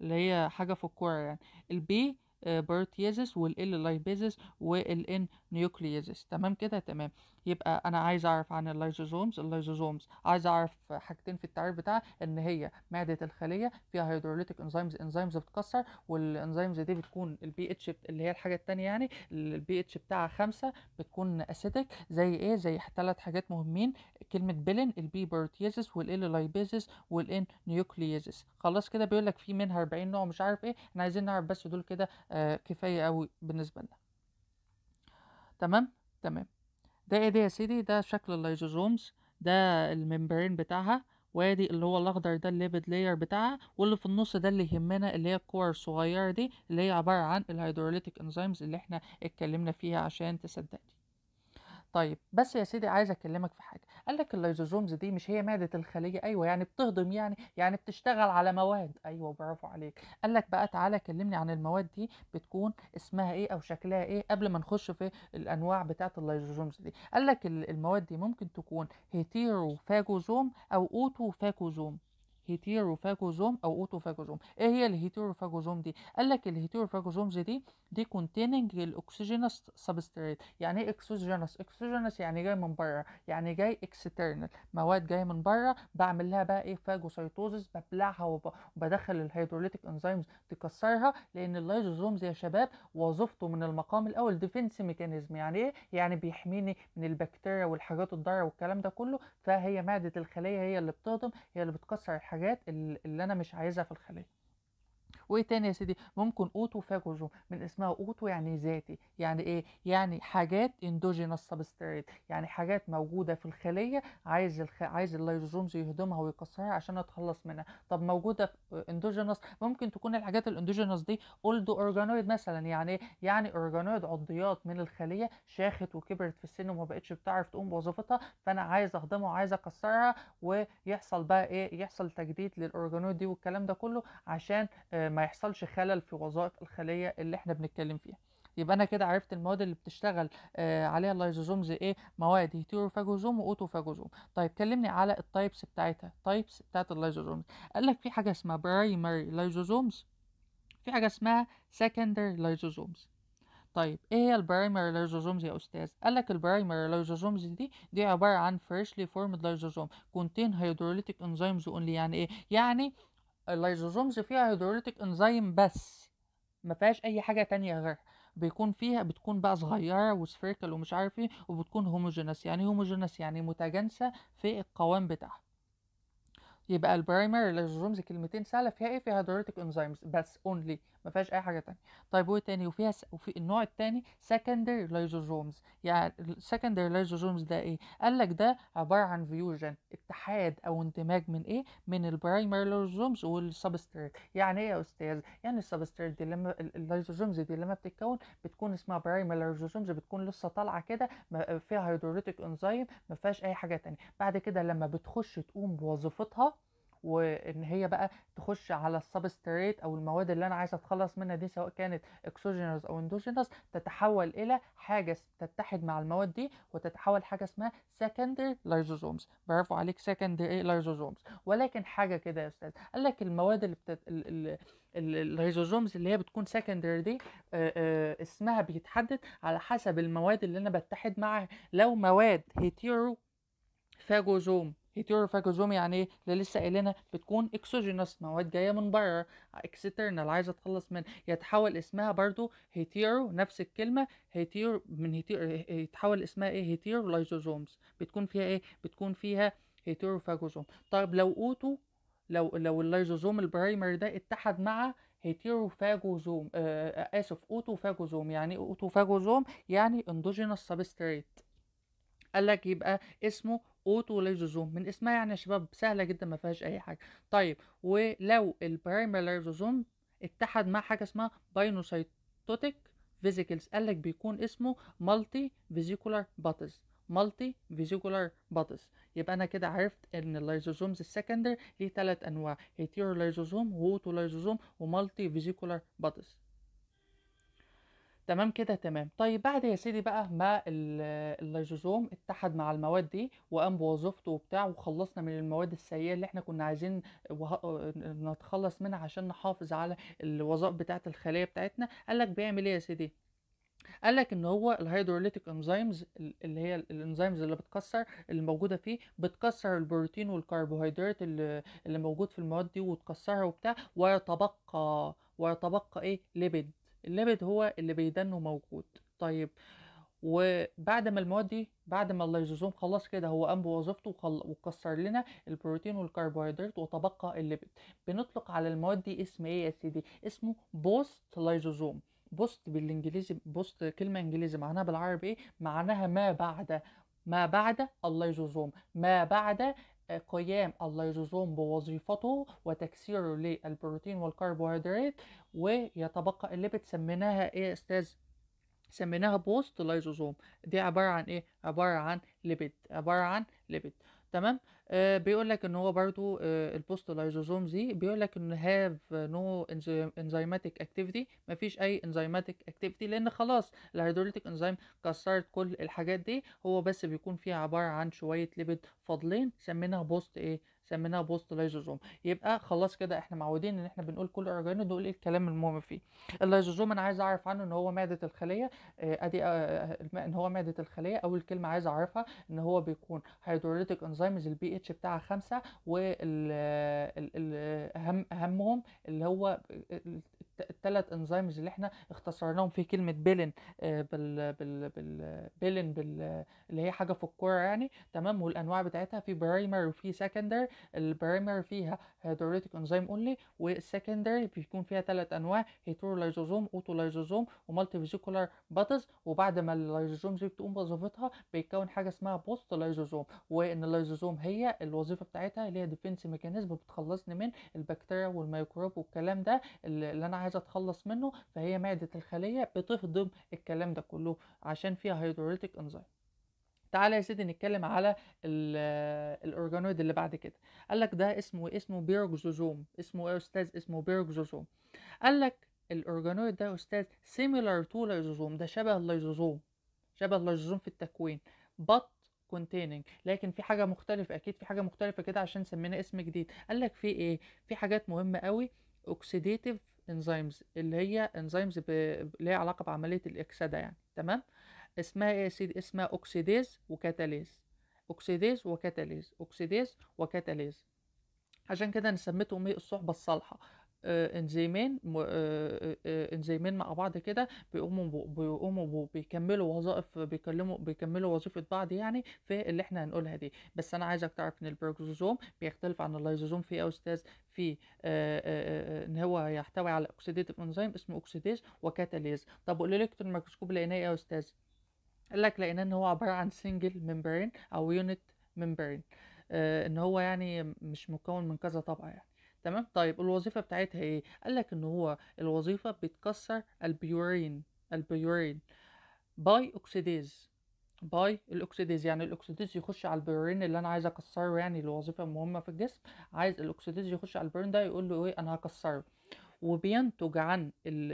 اللي هي حاجه في الكوره يعني البي آه، بروتيزس والال لايبيزس والان نيوكليزس تمام كده تمام يبقى انا عايز اعرف عن اللايزوزومز اللايزوزومز عايز اعرف حاجتين في التعريف بتاعها ان هي معده الخليه فيها هيدروليتيك انزيمز انزيمز بتكسر والانزيمز دي بتكون البي اتش اللي هي الحاجه الثانيه يعني البي اتش بتاعها خمسة بتكون اسيتيك زي ايه زي ثلاث حاجات مهمين كلمه بيلين البي بروتيزس والال لايبيزس والان نيوكليزس خلاص كده بيقول لك في منها 40 نوع مش عارف ايه احنا عايزين نعرف بس دول كده آه كفايه قوي بالنسبه لنا تمام تمام ده ايه ده يا سيدي ده شكل الليزوزومز ده الممبرين بتاعها وادي اللي هو الاخضر ده الليبيد لاير بتاعها واللي في النص ده اللي يهمنا اللي هي الكور الصغيره دي اللي هي عباره عن الهيدروليتيك انزيمز اللي احنا اتكلمنا فيها عشان تصدقني طيب بس يا سيدي عايز اكلمك في حاجه قال لك اللايزوزومز دي مش هي ماده الخليه ايوه يعني بتهضم يعني يعني بتشتغل على مواد ايوه برافو عليك قال لك بقى تعالى كلمني عن المواد دي بتكون اسمها ايه او شكلها ايه قبل ما نخش في الانواع بتاعه اللايزوزومز دي قال لك المواد دي ممكن تكون هيتيروفاجوزوم او اوتوفاجوزوم هيتيروفاجوزوم او اوتوفاجوزوم ايه هي الهيتيروفاجوزوم دي قال لك الهيتيروفاجوزومز دي دي كونتيننج الاكسجينس سبستريت يعني ايه اكسجينس اكسجينس يعني جاي من بره يعني جاي اكسترنال مواد جاي من بره بعمل لها بقى ايه فاجوسايتوزس ببلعها وبدخل الهيدروليتيك انزيمز تكسرها لان اللايزوزومز يا شباب وظيفته من المقام الاول ديفنس ميكانيزم يعني ايه يعني بيحميني من البكتيريا والحاجات الضاره والكلام ده كله فهي معده الخليه هي اللي بتهضم هي اللي بتكسر الحاجات الحاجات اللي انا مش عايزها في الخليه وايه تاني يا سيدي ممكن اوتو فاجوجو من اسمها اوتو يعني ذاتي يعني ايه يعني حاجات اندوجينوس سبستريت يعني حاجات موجوده في الخليه عايز الخ... عايز اللايزوزومز يهضمها ويكسرها عشان اتخلص منها طب موجوده في اندوجينوس ممكن تكون الحاجات الاندوجينوس دي اولدو اورجانويد مثلا يعني ايه يعني اورجانويد عضيات من الخليه شاخت وكبرت في السن وما بقتش بتعرف تقوم بوظيفتها فانا عايز اهضمها وعايز اكسرها ويحصل بقى ايه يحصل تجديد للاورجانويد دي والكلام ده كله عشان ما آه، يحصلش خلل في وظائف الخليه اللي احنا بنتكلم فيها يبقى انا كده عرفت المواد اللي بتشتغل آه عليها زي ايه مواد هيتيروفاجوزوم واوتوفاجوزوم طيب كلمني على التايبس بتاعتها التايبس بتاعت اللايزوزومز قال لك في حاجه اسمها برايمري لايزوزومز في حاجه اسمها سكندري لايزوزومز طيب ايه هي البرايمري لايزوزومز يا استاذ قال لك البرايمري لايزوزومز دي دي عباره عن فريشلي فورمد لايزوزوم كونتين هيدروليتيك انزيمز اونلي يعني ايه يعني اللايزوزومز فيها هيدروليتيك انزيم بس ما فيهاش اي حاجه تانية غيرها بيكون فيها بتكون بقى صغيره وسفيركل ومش عارف ايه وبتكون هوموجينس يعني هوموجينس إيه يعني متجانسه في القوام بتاعها يبقى البرايمري لايزوزومز كلمتين سهله فيها ايه فيها هيدروليتيك انزيمز بس اونلي ما فيهاش اي حاجه تانية طيب وايه تاني وفيها س... وفي النوع التاني سكندري لايزوزومز يعني السكندري لايزوزومز ده ايه قال لك ده عباره عن فيوجن اتحاد او اندماج من ايه من البرايمري لايزوزومز والسبستريت يعني ايه يا استاذ يعني السبستريت دي لما اللايزوزومز دي لما بتتكون بتكون اسمها برايمري لايزوزومز بتكون لسه طالعه كده فيها هيدروليتيك انزيم ما فيهاش اي حاجه تانية بعد كده لما بتخش تقوم بوظيفتها وان هي بقى تخش على السبستريت او المواد اللي انا عايز اتخلص منها دي سواء كانت اكسوجينوس او اندوجينوس تتحول الى حاجه تتحد مع المواد دي وتتحول حاجه اسمها سكندري لايزوزومز برافو عليك سكندري لايزوزومز ولكن حاجه كده يا استاذ قال لك المواد اللي بتت... الريزوزومز اللي هي بتكون سكندري دي اسمها بيتحدد على حسب المواد اللي انا بتحد معاها لو مواد هيتيرو فاجوزوم هيتيروفاجوزوم يعني ايه اللي لسه قايلنا بتكون اكسوجينوس مواد جايه من بره اكسترنال عايزه اتخلص منها يتحول اسمها برضو هيتيرو نفس الكلمه هيتيرو من هيتير يتحول اسمها ايه هيتيرو لايزوزومز بتكون فيها ايه بتكون فيها هيتيروفاجوزوم طيب لو اوتو لو لو اللايزوزوم البرايمري ده اتحد مع هيتيروفاجوزوم آه اسف اوتوفاجوزوم يعني اوتوفاجوزوم يعني اندوجينوس سبستريت قال لك يبقى اسمه اوتو لايزوزوم من اسمها يعني يا شباب سهله جدا ما فيهاش اي حاجه طيب ولو لايزوزوم اتحد مع حاجه اسمها باينوسايتوتيك فيزيكلز قال لك بيكون اسمه مالتي فيزيكولار باتز مالتي فيزيكولار باتز يبقى انا كده عرفت ان اللايزوزومز السكندر ليه ثلاث انواع هيتيرو لايزوزوم واوتو لايزوزوم ومالتي فيزيكولار باتز تمام كده تمام طيب بعد يا سيدي بقى ما اللايزوزوم اتحد مع المواد دي وقام بوظيفته وبتاع وخلصنا من المواد السيئه اللي احنا كنا عايزين وه- نتخلص منها عشان نحافظ على الوظائف بتاعه الخليه بتاعتنا قال لك بيعمل ايه يا سيدي قال لك ان هو الهيدروليتيك انزيمز اللي هي الانزيمز اللي بتكسر اللي موجوده فيه بتكسر البروتين والكربوهيدرات اللي موجود في المواد دي وتكسرها وبتاع ويتبقى ويتبقى ايه ليبيد الليبيد هو اللي بيدنه موجود طيب وبعد ما المواد دي بعد ما اللايزوزوم خلص كده هو قام بوظيفته وكسر لنا البروتين والكربوهيدرات وتبقى الليبيد بنطلق على المواد دي اسم ايه يا سيدي اسمه بوست لايزوزوم بوست بالانجليزي بوست كلمه انجليزي معناها بالعربي ايه معناها ما بعد ما بعد اللايزوزوم ما بعد قيام اللايزوزوم بوظيفته وتكسيره للبروتين والكربوهيدرات ويتبقى اللي بتسميناها ايه يا استاذ سميناها بوست لايزوزوم دي عباره عن ايه عباره عن ليبيد عباره عن ليبيد تمام آه، بيقول لك ان هو برضو آه، البوست لايزوزوم دي بيقول لك ان هاف نو انزيماتيك اكتيفيتي مفيش اي انزيماتيك اكتيفيتي لان خلاص الهيدروليتيك انزيم كسرت كل الحاجات دي هو بس بيكون فيها عباره عن شويه ليبيد فاضلين سميناها بوست ايه سميناها بوست لايزوزوم يبقى خلاص كده احنا معودين ان احنا بنقول كل اورجانو دول ايه الكلام المهم فيه اللايزوزوم انا عايز اعرف عنه ان هو معده الخليه آه، ادي ان هو معده الخليه اول كلمه عايز اعرفها ان هو بيكون هيدروليتيك انزيمز البي الPH بتاعها خمسة وأهم أهمهم اللي هو الثلاث انزيمز اللي احنا اختصرناهم في كلمه بيلين آه، بال بال بال بيلين بال اللي هي حاجه في الكوره يعني تمام والانواع بتاعتها في برايمر وفي سكندري البرايمر فيها هيدروليتيك انزيم اونلي والسكندري بيكون فيها ثلاث انواع هيترولايزوزوم اوتولايزوزوم ومالتي فيزيكولار باتز وبعد ما اللايزوزوم دي بتقوم بوظيفتها بيتكون حاجه اسمها بوست لايزوزوم وان اللايزوزوم هي الوظيفه بتاعتها اللي هي ديفنس ميكانيزم بتخلصني من البكتيريا والميكروب والكلام ده اللي انا عايزه اتخلص منه فهي معده الخليه بتهضم الكلام ده كله عشان فيها هيدروليتيك انزيم تعالى يا سيدي نتكلم على الاورجانويد آه، اللي بعد كده قال لك ده اسمه اسمه بيروكزوزوم اسمه ايه يا استاذ اسمه بيروكزوزوم قال لك الاورجانويد ده يا استاذ سيميلار تو لايزوزوم ده شبه اللايزوزوم شبه اللايزوزوم في التكوين بط containing لكن في حاجه مختلفه اكيد في حاجه مختلفه كده عشان سمينا اسم جديد قال لك في ايه في حاجات مهمه قوي اوكسيديتيف انزيمز اللي هي انزيمز ب... اللي هي علاقه بعمليه الاكسده يعني تمام اسمها ايه سيدي اسمها اوكسيديز وكاتاليز اوكسيديز وكاتاليز اوكسيديز وكاتاليز عشان كده انا سميتهم ايه الصحبه الصالحه انزيمين آه، انزيمين آه، آه، مع بعض كده بيقوموا بيقوموا بيكملوا وظائف بيكلموا بيكملوا وظيفه بعض يعني في اللي احنا هنقولها دي بس انا عايزك تعرف ان البروكسوزوم بيختلف عن اللايزوزوم في يا استاذ في ان هو يحتوي على اوكسيديتيف انزيم اسمه اوكسيديز وكاتاليز طب والالكترون ميكروسكوب لقيناه ايه يا استاذ قال لك لقيناه ان هو عباره عن سنجل ميمبرين او يونت ميمبرين ان هو يعني مش مكون من كذا طبقه يعني تمام طيب الوظيفة بتاعتها ايه قال لك ان هو الوظيفة بتكسر البيورين البيورين باي اوكسيديز باي الاكسيديز يعني الاكسيديز يخش على البيورين اللي انا عايز اكسره يعني الوظيفه المهمه في الجسم عايز الاكسيديز يخش على البيورين ده يقول له ايه انا هكسره وبينتج عن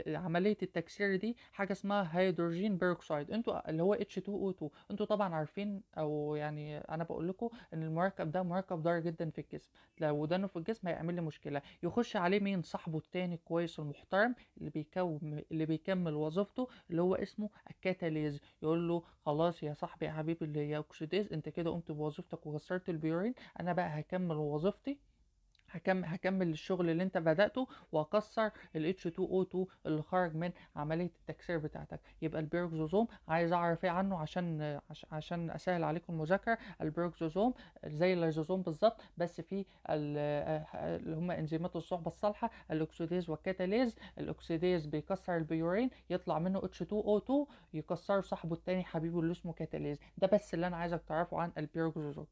عمليه التكسير دي حاجه اسمها هيدروجين بيروكسيد انتوا اللي هو H2O2 انتوا طبعا عارفين او يعني انا بقول لكم ان المركب ده مركب ضار جدا في الجسم لو دانه في الجسم هيعمل لي مشكله يخش عليه مين صاحبه التاني كويس المحترم اللي بيكوم اللي بيكمل وظيفته اللي هو اسمه الكاتاليز يقول له خلاص يا صاحبي يا حبيبي اللي هي اوكسيديز انت كده قمت بوظيفتك وكسرت البيورين انا بقى هكمل وظيفتي هكمل هكمل الشغل اللي انت بدأته واكسر الاتش 2 او 2 اللي خرج من عملية التكسير بتاعتك يبقى البيروكزوزوم عايز اعرف ايه عنه عشان عشان اسهل عليكم المذاكرة البيروكزوزوم زي الليزوزوم بالظبط بس في اللي هم انزيمات الصحبة الصالحة الاكسيديز والكاتاليز الاكسيديز بيكسر البيورين يطلع منه اتش 2 او 2 يكسر صاحبه الثاني حبيبه اللي اسمه كاتاليز ده بس اللي انا عايزك تعرفه عن البيروكزوزوم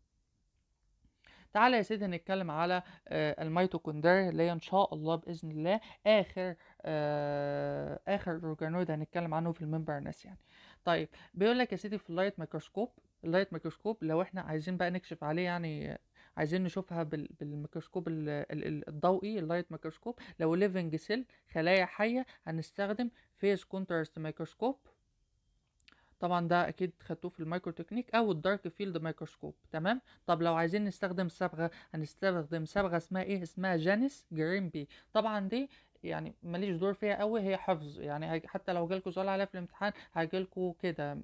تعالى يا سيدي نتكلم على آه، الميتوكوندريا اللي هي ان شاء الله باذن الله اخر آه، اخر اورجانويد هنتكلم عنه في المنبر يعني طيب بيقول لك يا سيدي في اللايت ميكروسكوب اللايت ميكروسكوب لو احنا عايزين بقى نكشف عليه يعني عايزين نشوفها بالميكروسكوب الضوئي اللايت ميكروسكوب لو ليفنج سيل خلايا حيه هنستخدم فيز كونتراست ميكروسكوب طبعا ده اكيد خدتوه في المايكرو تكنيك او الدارك فيلد مايكروسكوب تمام طب لو عايزين نستخدم صبغه هنستخدم صبغه اسمها ايه اسمها جانس جرينبي طبعا دي يعني ماليش دور فيها قوي هي حفظ يعني حتى لو جالكوا سؤال عليها في الامتحان هجيلكوا كده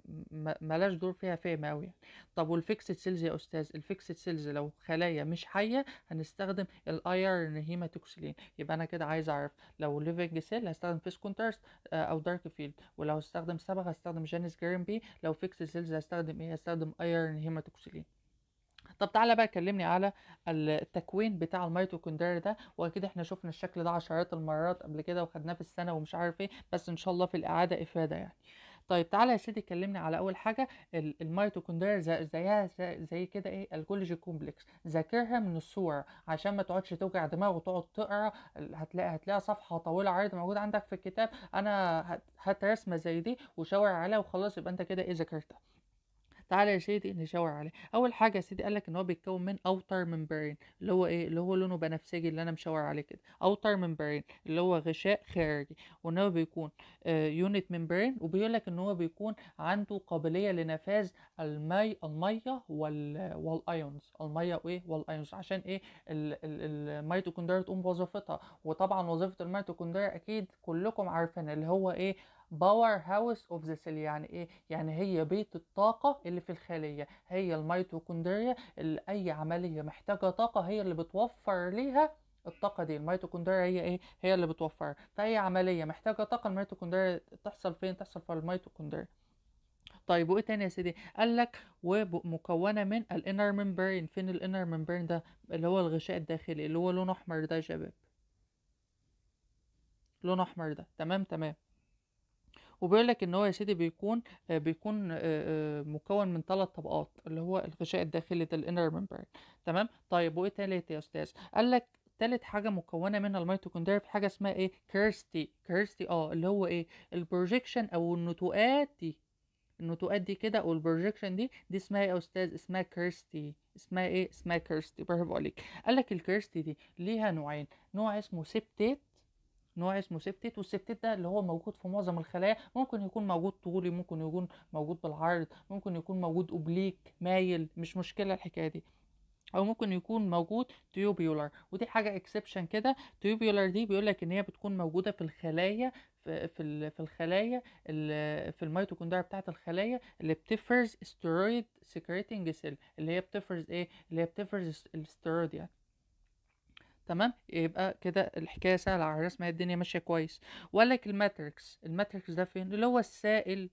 ملاش دور فيها فهم قوي يعني. طب والفيكسد سيلز يا استاذ الفيكسد سيلز لو خلايا مش حيه هنستخدم الايرن هيماتوكسلين يعني. يبقى انا كده عايز اعرف لو ليفنج سيل هستخدم فيس كونترست آه، او دارك فيلد ولو هستخدم صبغه هستخدم جينيس جرين بي لو فيكسد سيلز هستخدم ايه هستخدم ايرن هيماتوكسلين يعني. طب تعالى بقى كلمني على التكوين بتاع الميتوكوندريا ده واكيد احنا شفنا الشكل ده عشرات المرات قبل كده وخدناه في السنه ومش عارف ايه بس ان شاء الله في الاعاده افاده يعني طيب تعالى يا سيدي كلمني على اول حاجه الميتوكوندريا زي زيها زي, زي كده ايه الجولجي كومبلكس ذاكرها من الصور عشان ما تقعدش توجع دماغ وتقعد تقرا هتلاقي هتلاقي صفحه طويله عريضه موجوده عندك في الكتاب انا هات رسمه زي دي وشاور عليها وخلاص يبقى انت كده ايه ذاكرتها تعالى يا سيدي نشاور عليه اول حاجه يا سيدي قال لك ان هو بيتكون من اوتر ممبرين اللي هو ايه اللي هو لونه بنفسجي اللي انا مشاور عليه كده اوتر ممبرين اللي هو غشاء خارجي وان هو بيكون يونت آه، ممبرين وبيقول لك ان هو بيكون عنده قابليه لنفاذ المي الميه وال والايونز الميه وايه والايونز عشان ايه الميتوكوندريا تقوم بوظيفتها وطبعا وظيفه الميتوكوندريا اكيد كلكم عارفين اللي هو ايه باور هاوس اوف ذا سيل يعني ايه يعني هي بيت الطاقه اللي في الخليه هي الميتوكوندريا اللي اي عمليه محتاجه طاقه هي اللي بتوفر ليها الطاقه دي الميتوكوندريا هي ايه هي اللي بتوفر فاي عمليه محتاجه طاقه الميتوكوندريا تحصل فين تحصل في الميتوكوندريا طيب وايه تاني يا سيدي قال لك ومكونه من الانر ممبرين فين الانر ممبرين ده اللي هو الغشاء الداخلي اللي هو لونه احمر ده يا شباب لون احمر ده تمام تمام وبيقول لك ان هو يا سيدي بيكون آه، بيكون آه، آه، مكون من ثلاث طبقات اللي هو الغشاء الداخلي ده الانر ممبرين تمام طيب وايه ثالث يا استاذ قال لك ثالث حاجة مكونة منها الميتوكوندريا في حاجة اسمها ايه؟ كيرستي كيرستي اه اللي هو ايه؟ البروجكشن او النتوءات دي النتوءات دي كده او البروجكشن دي دي اسمها ايه يا استاذ؟ اسمها كيرستي اسمها ايه؟ اسمها كيرستي برافو عليك قال لك الكيرستي دي ليها نوعين نوع اسمه سبتيت نوع اسمه سبتيت والسبتيت ده اللي هو موجود في معظم الخلايا ممكن يكون موجود طولي ممكن يكون موجود بالعرض ممكن يكون موجود اوبليك مايل مش مشكله الحكايه دي او ممكن يكون موجود تيوبيولار ودي حاجه اكسبشن كده تيوبيولار دي بيقول لك ان هي بتكون موجوده في الخلايا في في الخلايا في الميتوكوندريا بتاعه الخلايا اللي بتفرز ستيرويد سيكريتنج سيل اللي هي بتفرز ايه اللي هي بتفرز الستيرويد يعني تمام يبقى كده الحكايه سهله على الرسمه الدنيا ماشيه كويس وقال لك الماتريكس الماتريكس ده فين اللي هو السائل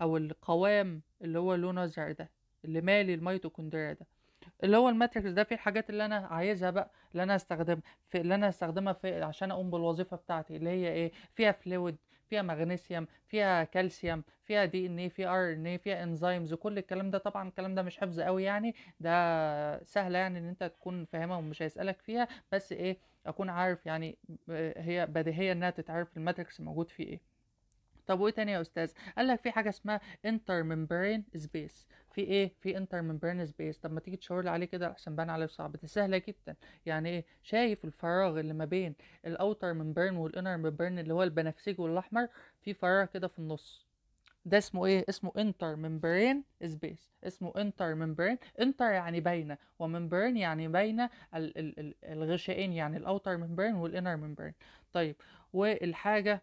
او القوام اللي هو لونه ازرق ده اللي مالي الميتوكوندريا ده اللي هو الماتريكس ده فيه الحاجات اللي انا عايزها بقى اللي انا هستخدمها اللي انا هستخدمها في عشان اقوم بالوظيفه بتاعتي اللي هي ايه فيها فلويد فيها مغنيسيوم فيها كالسيوم فيها دي ان اي فيها ار ان اي فيها انزيمز وكل الكلام ده طبعا الكلام ده مش حفظ قوي يعني ده سهله يعني ان انت تكون فاهمها ومش هيسالك فيها بس ايه اكون عارف يعني هي بديهيه انها تتعرف الماتريكس موجود فيه ايه طب وايه تاني يا استاذ قال لك في حاجه اسمها انتر ممبرين سبيس في ايه في انتر ممبرين سبيس طب ما تيجي تشاور لي عليه كده احسن بان عليه صعب دي سهله جدا يعني ايه شايف الفراغ اللي ما بين الاوتر ممبرين والانر ممبرين اللي هو البنفسجي والاحمر في فراغ كده في النص ده اسمه ايه اسمه انتر ممبرين سبيس اسمه انتر ممبرين انتر يعني باينه وممبرين يعني بين الغشائين يعني الاوتر ممبرين والانر ممبرين طيب والحاجه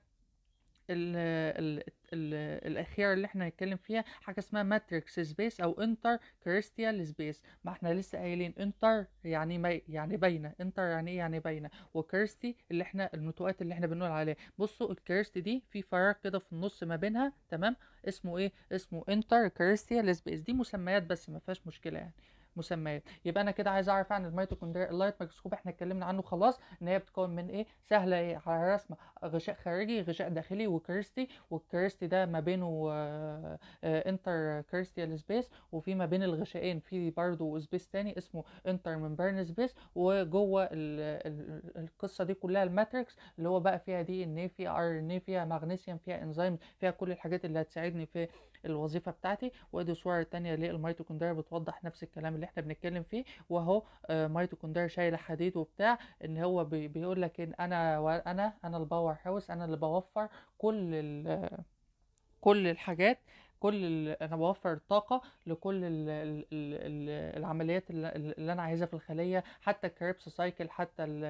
ال ال ال الاخيره اللي احنا هنتكلم فيها حاجه اسمها ماتريكس سبيس او انتر كريستيال سبيس ما احنا لسه قايلين انتر يعني يعني باينه انتر يعني ايه يعني باينه وكريستي اللي احنا النتوءات اللي احنا بنقول عليها بصوا الكريستي دي في فراغ كده في النص ما بينها تمام اسمه ايه اسمه انتر كريستيال سبيس دي مسميات بس ما فيهاش مشكله يعني مسميات يبقى انا كده عايز اعرف عن يعني الميتوكوندريا اللايت مايكروسكوب احنا اتكلمنا عنه خلاص ان هي بتكون من ايه سهله إيه على رسمه غشاء خارجي غشاء داخلي وكريستي والكريستي ده ما بينه انتر كريستيال سبيس وفي ما بين الغشائين في برضه سبيس تاني اسمه انتر ممبرن سبيس وجوه القصه دي كلها الماتريكس اللي هو بقى فيها دي ان ايه فيها ار ان ايه فيها مغنيسيوم فيها انزيم فيها كل الحاجات اللي هتساعدني في الوظيفه بتاعتي وادي الصور تانية للميتوكوندريا بتوضح نفس الكلام اللي احنا بنتكلم فيه واهو آه، ميتوكوندريا شايله حديد وبتاع ان هو بيقول لك ان انا انا انا الباور هاوس انا اللي بوفر كل كل الحاجات كل انا بوفر الطاقه لكل الـ الـ العمليات اللي انا عايزها في الخليه حتى الكريبس سايكل حتى الـ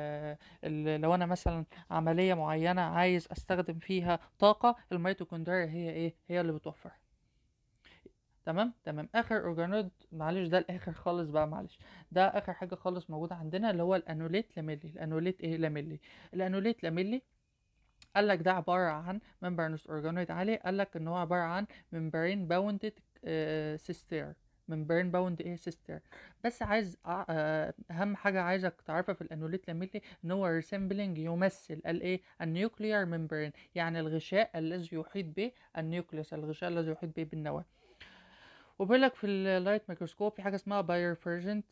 الـ لو انا مثلا عمليه معينه عايز استخدم فيها طاقه الميتوكوندريا هي ايه هي اللي بتوفرها تمام تمام اخر اورجانود معلش ده الاخر خالص بقى معلش ده اخر حاجه خالص موجوده عندنا اللي هو الانوليت لاميلي الانوليت ايه لاميلي الانوليت لاميلي قال لك ده عباره عن ممبرانوس اورجانويد عالي قال لك ان هو عباره عن ممبرين باوندد سيستير ممبرين باوند ايه سيستير بس عايز آه، آه، اهم حاجه عايزك تعرفها في الانوليت لاميلي ان هو ريسمبلنج يمثل الايه النيوكليير ممبرين يعني الغشاء الذي يحيط به النيوكليوس الغشاء الذي يحيط به بالنواه وبيقول لك في اللايت ميكروسكوب في حاجه اسمها فيرجنت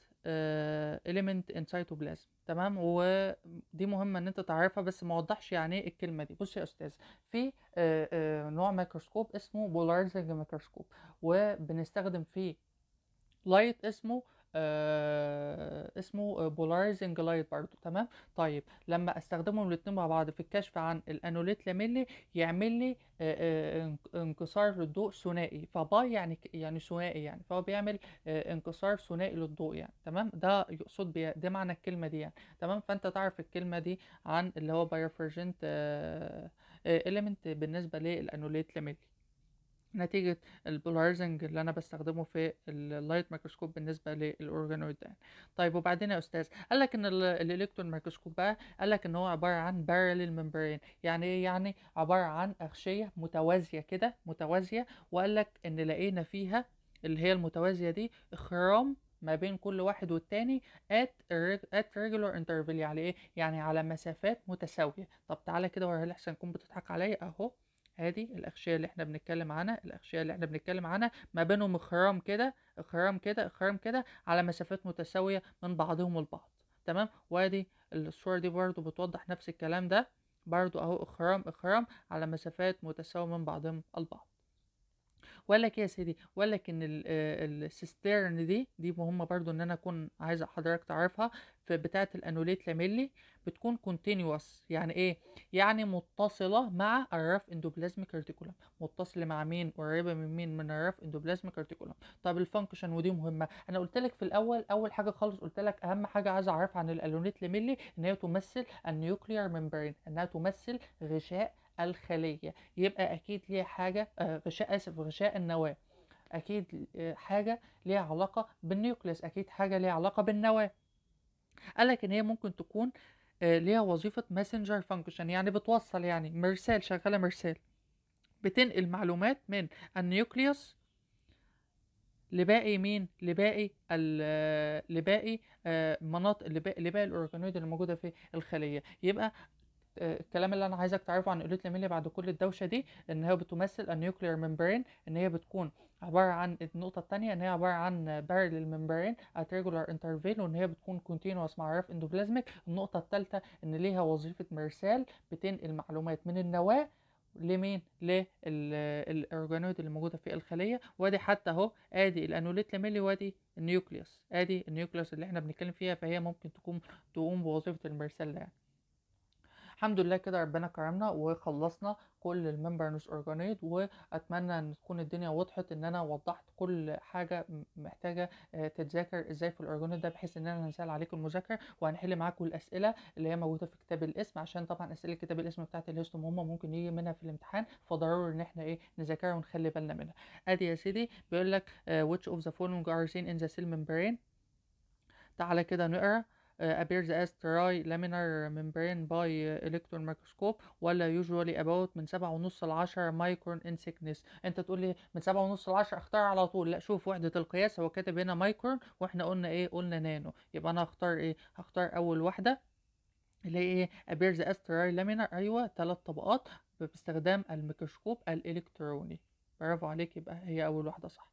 اليمنت ان سايتوبلازم تمام ودي مهمه ان انت تعرفها بس ما وضحش يعني ايه الكلمه دي بص يا استاذ في آه، آه، نوع ميكروسكوب اسمه بولارزنج ميكروسكوب وبنستخدم فيه لايت اسمه آه اسمه بولاريزنج آه، لايت برضو تمام طيب لما استخدمهم الاثنين مع بعض في الكشف عن الانوليت لاميلي يعمل لي آه آه انكسار للضوء ثنائي فباي يعني يعني ثنائي يعني فهو بيعمل آه انكسار ثنائي للضوء يعني تمام ده يقصد بي ده معنى الكلمه دي يعني تمام فانت تعرف الكلمه دي عن اللي هو بايرفرجنت اليمنت آه، آه، بالنسبه للانوليت لاميلي نتيجة البولاريزنج اللي أنا بستخدمه في اللايت ميكروسكوب بالنسبة للأورجانويد يعني. ده طيب وبعدين يا أستاذ قال لك إن الإلكترون ميكروسكوب بقى قال لك إن هو عبارة عن باراليل ميمبرين يعني إيه يعني عبارة عن أغشية متوازية كده متوازية وقال لك إن لقينا فيها اللي هي المتوازية دي إخرام ما بين كل واحد والتاني at, at regular interval يعني ايه يعني على مسافات متساويه طب تعالى كده وريها لي احسن تكون بتضحك عليا اهو ادي الاغشيه اللي احنا بنتكلم عنها الاغشيه اللي احنا بنتكلم عنها ما بينهم اخرام كده اخرام كده اخرام كده على مسافات متساويه من بعضهم البعض تمام وادي الصوره دي برضو بتوضح نفس الكلام ده برضو اهو اخرام اخرام على مسافات متساويه من بعضهم البعض ولا لك يا سيدي وقال لك ان السيسترن دي دي مهمه برضو ان انا اكون عايزه حضرتك تعرفها في بتاعه الانوليت لاميلي بتكون كونتينوس يعني ايه يعني متصله مع الرف اندوبلازميك ريتيكولم متصله مع مين قريبه من مين من الرف اندوبلازميك ريتيكولم طب الفانكشن ودي مهمه انا قلت لك في الاول اول حاجه خالص قلت لك اهم حاجه عايز اعرفها عن الانوليت لاميلي ان هي تمثل النيوكليير ممبرين انها تمثل غشاء الخلية يبقى أكيد ليه حاجة آه، غشاء آسف غشاء النواة أكيد آه، حاجة ليها علاقة بالنيوكليس أكيد حاجة ليها علاقة بالنواة لك إن هي ممكن تكون آه، ليها وظيفة ماسنجر فانكشن يعني بتوصل يعني مرسال شغالة مرسال بتنقل معلومات من النيوكليوس لباقي مين لباقي لباقي مناطق لباقي, لباقي الاورجانويد اللي موجوده في الخليه يبقى الكلام اللي انا عايزك تعرفه عن قلوله لاميليا بعد كل الدوشه دي ان هي بتمثل النيوكلير ممبرين ان هي بتكون عباره عن النقطه الثانيه ان هي عباره عن بارل الممبرين ات ريجولار انترفيل وان هي بتكون كونتينوس مع رف اندوبلازميك النقطه الثالثه ان ليها وظيفه مرسال بتنقل معلومات من النواه لمين للاورجانويد اللي موجوده في الخليه وادي حتى اهو ادي الانوليت لاميلي وادي النيوكليوس ادي النيوكليوس اللي احنا بنتكلم فيها فهي ممكن تكون تقوم بوظيفه المرسال ده يعني الحمد لله كده ربنا كرمنا وخلصنا كل الممبرنس اورجانيت واتمنى ان تكون الدنيا وضحت ان انا وضحت كل حاجه محتاجه آه، تتذاكر ازاي في الاورجانيت ده بحيث ان انا هنسال عليك المذاكره وهنحل معاكم الاسئله اللي هي موجوده في كتاب الاسم عشان طبعا اسئله كتاب الاسم بتاعت الهيستوم هم ممكن يجي منها في الامتحان فضروري ان احنا ايه نذاكرها ونخلي بالنا منها ادي يا سيدي بيقول لك ويتش اوف ذا following ار سين ان ذا سيل membrane تعالى كده نقرا آه، appears as tri-laminar membrane by electron microscope ولا usually about من سبعة ونص لعشرة micron in thickness انت تقول لي من سبعة ونص لعشرة اختار على طول لا شوف وحدة القياس هو كاتب هنا مايكرون واحنا قلنا ايه قلنا نانو يبقى انا هختار ايه هختار اول واحدة اللي هي ايه appears as tri-laminar ايوه ثلاث طبقات باستخدام الميكروسكوب الالكتروني برافو عليك يبقى هي اول واحدة صح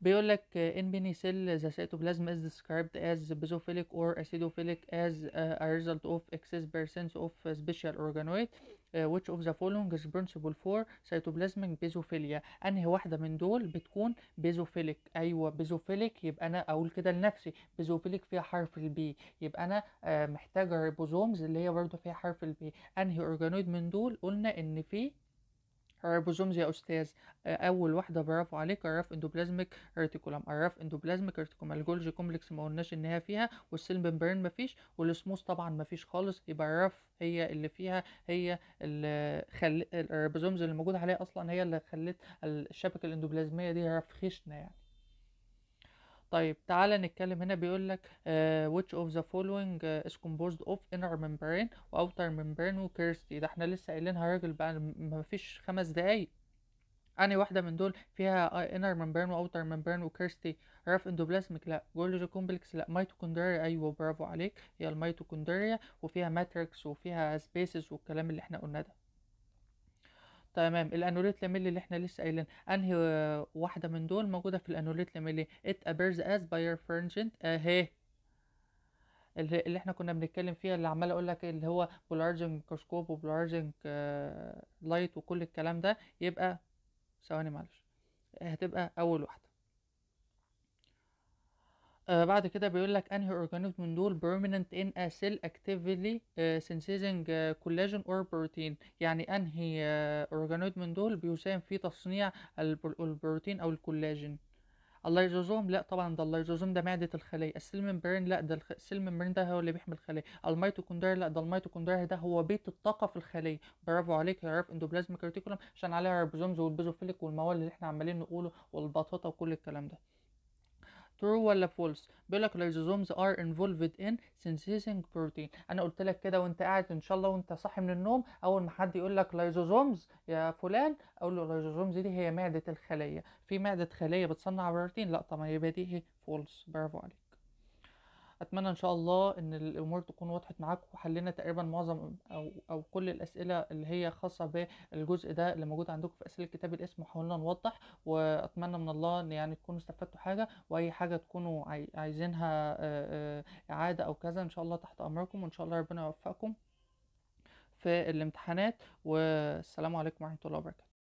بيقول لك ان انبني سيل ذا سيتوبلازم از ديسكرايبد از بيزوفيليك اور اسيدوفيليك از ا ريزلت اوف اكسس بيرسنس اوف سبيشال اورجانويد organoid آه، uh, which of the following is principle for cytoplasmic basophilia انهي واحده من دول بتكون بيزوفيليك ايوه بيزوفيليك يبقى انا اقول كده لنفسي بيزوفيليك فيها حرف البي يبقى انا آه، محتاجه ريبوزومز اللي هي برضه فيها حرف البي انهي اورجانويد من دول قلنا ان في الريبوزومز يا استاذ اول واحده برافو عليك الرف اندوبلازميك ريتيكولم الرف اندوبلازميك ريتيكولم الجولجي كومبلكس ما قلناش ان هي فيها والسيل ممبرين مفيش والسموس طبعا مفيش خالص يبقى الرف هي اللي فيها هي اللي الريبوزومز اللي موجوده عليها اصلا هي اللي خلت الشبكه الاندوبلازميه دي رف خشنه يعني طيب تعالى نتكلم هنا بيقول لك uh, which of the following uh, is composed of inner membrane و outer membrane و kirsti ده احنا لسه قايلينها راجل بقى مفيش خمس دقايق أنهي واحدة من دول فيها آه، inner membrane و outer membrane و kirsti رف اندوبلازميك لا جولوجي كومبلكس لا ميتوكوندريا ايوه برافو عليك هي الميتوكوندريا وفيها ماتريكس وفيها سبيسز والكلام اللي احنا قلناه ده تمام الانوليت لاميلي اللي احنا لسه قايلين انهي واحده من دول موجوده في الانوليت لاميلي ات ابيرز از بايرفرنجنت اهي اللي احنا كنا بنتكلم فيها اللي عمال اقول لك اللي هو بولارجنج ميكروسكوب وبولارجنج لايت آه، وكل الكلام ده يبقى ثواني معلش هتبقى اول واحده آه بعد كده بيقول لك انهي اورجانيزم من دول بيرمننت ان ا سيل اكتيفلي سينثيزنج كولاجين اور بروتين يعني انهي اورجانيزم آه، من دول بيساهم في تصنيع البروتين او الكولاجين اللايزوزوم لا طبعا ده اللايزوزوم ده معده الخليه السيل ممبرين لا ده السيل ممبرين ده هو اللي بيحمي الخليه الميتوكوندريا لا ده الميتوكوندريا ده هو بيت الطاقه في الخليه برافو عليك يا عارف اندوبلازميك ريتيكولم عشان عليها الريبوزومز والبيزوفيليك والموال اللي احنا عمالين نقوله والبطاطا وكل الكلام ده true ولا false بيقول لك الريبوزومز ار انفولفد ان synthesizing بروتين انا قلت لك كده وانت قاعد ان شاء الله وانت صاحي من النوم اول ما حد يقول لك ريبوزومز يا فلان اقول له الريبوزومز دي هي معده الخليه في معده خليه بتصنع بروتين لا طبعا يبقى دي هي false برافو عليك اتمنى ان شاء الله ان الامور تكون وضحت معاكم وحلينا تقريبا معظم او او كل الاسئله اللي هي خاصه بالجزء ده اللي موجود عندكم في اسئله كتاب الاسم وحاولنا نوضح واتمنى من الله ان يعني تكونوا استفدتوا حاجه واي حاجه تكونوا عايزينها اعاده او كذا ان شاء الله تحت امركم وان شاء الله ربنا يوفقكم في الامتحانات والسلام عليكم ورحمه الله وبركاته